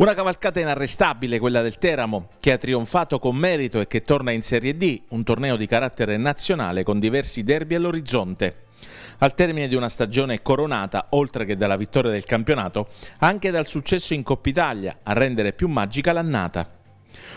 Una cavalcata inarrestabile quella del Teramo, che ha trionfato con merito e che torna in Serie D, un torneo di carattere nazionale con diversi derby all'orizzonte. Al termine di una stagione coronata, oltre che dalla vittoria del campionato, anche dal successo in Coppa Italia, a rendere più magica l'annata.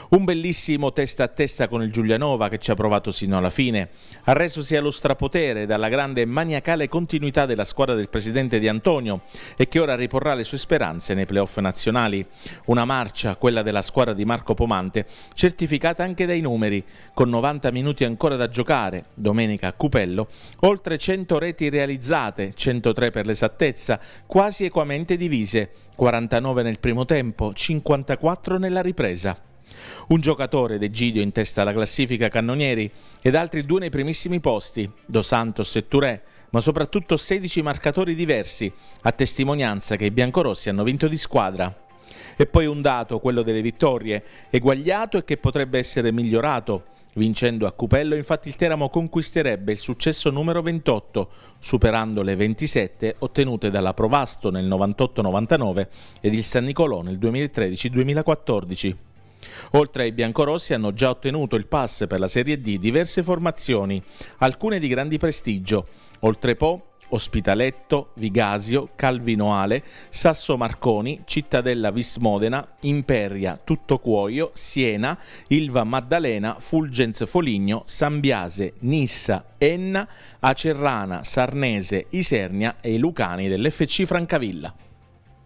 Un bellissimo testa a testa con il Giulianova che ci ha provato sino alla fine, arresosi allo strapotere dalla grande e maniacale continuità della squadra del presidente Di Antonio e che ora riporrà le sue speranze nei playoff nazionali. Una marcia, quella della squadra di Marco Pomante, certificata anche dai numeri, con 90 minuti ancora da giocare, domenica a Cupello, oltre 100 reti realizzate, 103 per l'esattezza, quasi equamente divise, 49 nel primo tempo, 54 nella ripresa. Un giocatore d'Egidio in testa alla classifica cannonieri ed altri due nei primissimi posti, Dos Santos e Touré, ma soprattutto 16 marcatori diversi, a testimonianza che i biancorossi hanno vinto di squadra. E poi un dato, quello delle vittorie, eguagliato e che potrebbe essere migliorato. Vincendo a Cupello, infatti, il Teramo conquisterebbe il successo numero 28, superando le 27 ottenute dalla Provasto nel 98-99 ed il San Nicolò nel 2013-2014. Oltre ai biancorossi hanno già ottenuto il pass per la Serie D diverse formazioni, alcune di grandi prestigio, oltre Po, Ospitaletto, Vigasio, Calvinoale, Sasso Marconi, Cittadella Vismodena, Imperia, Tutto Cuoio, Siena, Ilva Maddalena, Fulgens Foligno, Sambiase, Nissa, Enna, Acerrana, Sarnese, Isernia e i Lucani dell'FC Francavilla.